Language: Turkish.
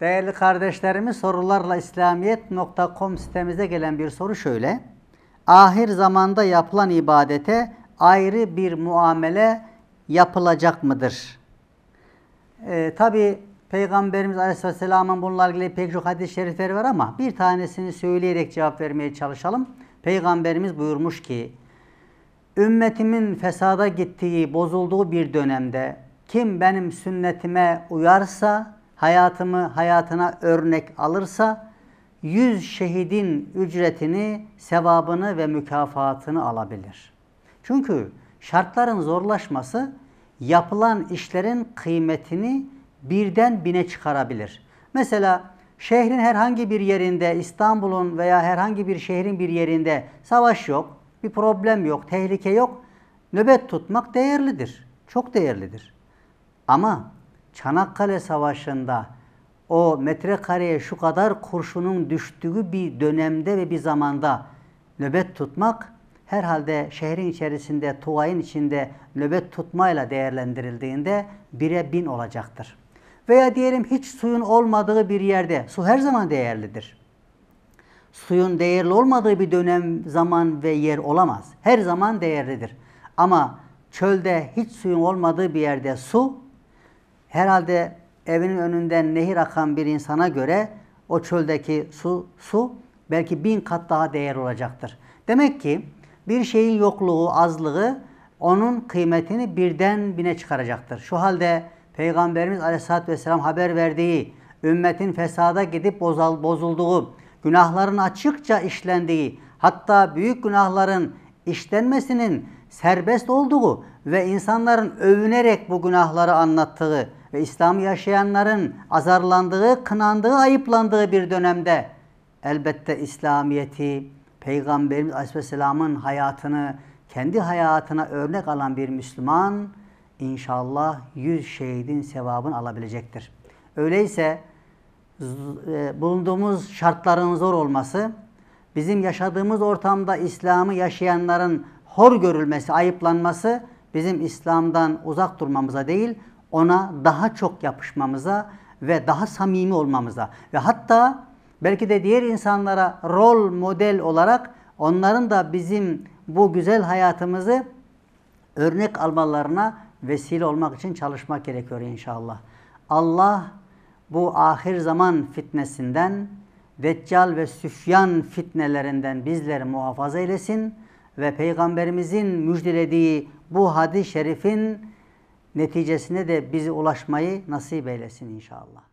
Değerli kardeşlerimiz sorularla İslamiyet.com sitemize gelen bir soru şöyle. Ahir zamanda yapılan ibadete ayrı bir muamele yapılacak mıdır? Ee, Tabi Peygamberimiz Aleyhisselam'ın bununla ilgili pek çok hadis-i şerifleri var ama bir tanesini söyleyerek cevap vermeye çalışalım. Peygamberimiz buyurmuş ki, Ümmetimin fesada gittiği, bozulduğu bir dönemde kim benim sünnetime uyarsa hayatımı hayatına örnek alırsa yüz şehidin ücretini, sevabını ve mükafatını alabilir. Çünkü şartların zorlaşması yapılan işlerin kıymetini birden bine çıkarabilir. Mesela şehrin herhangi bir yerinde, İstanbul'un veya herhangi bir şehrin bir yerinde savaş yok, bir problem yok, tehlike yok. Nöbet tutmak değerlidir. Çok değerlidir. Ama Çanakkale Savaşı'nda o metrekareye şu kadar kurşunun düştüğü bir dönemde ve bir zamanda nöbet tutmak herhalde şehrin içerisinde, tuvayın içinde nöbet tutmayla değerlendirildiğinde bire bin olacaktır. Veya diyelim hiç suyun olmadığı bir yerde su her zaman değerlidir. Suyun değerli olmadığı bir dönem, zaman ve yer olamaz. Her zaman değerlidir. Ama çölde hiç suyun olmadığı bir yerde su Herhalde evinin önünden nehir akan bir insana göre o çöldeki su, su belki bin kat daha değer olacaktır. Demek ki bir şeyin yokluğu, azlığı onun kıymetini birden bine çıkaracaktır. Şu halde Peygamberimiz Aleyhisselatü Vesselam haber verdiği, ümmetin fesada gidip bozulduğu, günahların açıkça işlendiği, hatta büyük günahların işlenmesinin serbest olduğu ve insanların övünerek bu günahları anlattığı ve İslam'ı yaşayanların azarlandığı, kınandığı, ayıplandığı bir dönemde elbette İslamiyeti, Peygamberimiz Aleyhisselam'ın hayatını, kendi hayatına örnek alan bir Müslüman inşallah yüz şehidin sevabını alabilecektir. Öyleyse e, bulunduğumuz şartların zor olması, bizim yaşadığımız ortamda İslam'ı yaşayanların hor görülmesi, ayıplanması bizim İslam'dan uzak durmamıza değil, ona daha çok yapışmamıza ve daha samimi olmamıza ve hatta belki de diğer insanlara rol model olarak onların da bizim bu güzel hayatımızı örnek almalarına vesile olmak için çalışmak gerekiyor inşallah. Allah bu ahir zaman fitnesinden, Deccal ve Süfyan fitnelerinden bizleri muhafaza eylesin ve Peygamberimizin müjdelediği bu hadis-i şerifin neticesine de bizi ulaşmayı nasip eylesin inşallah.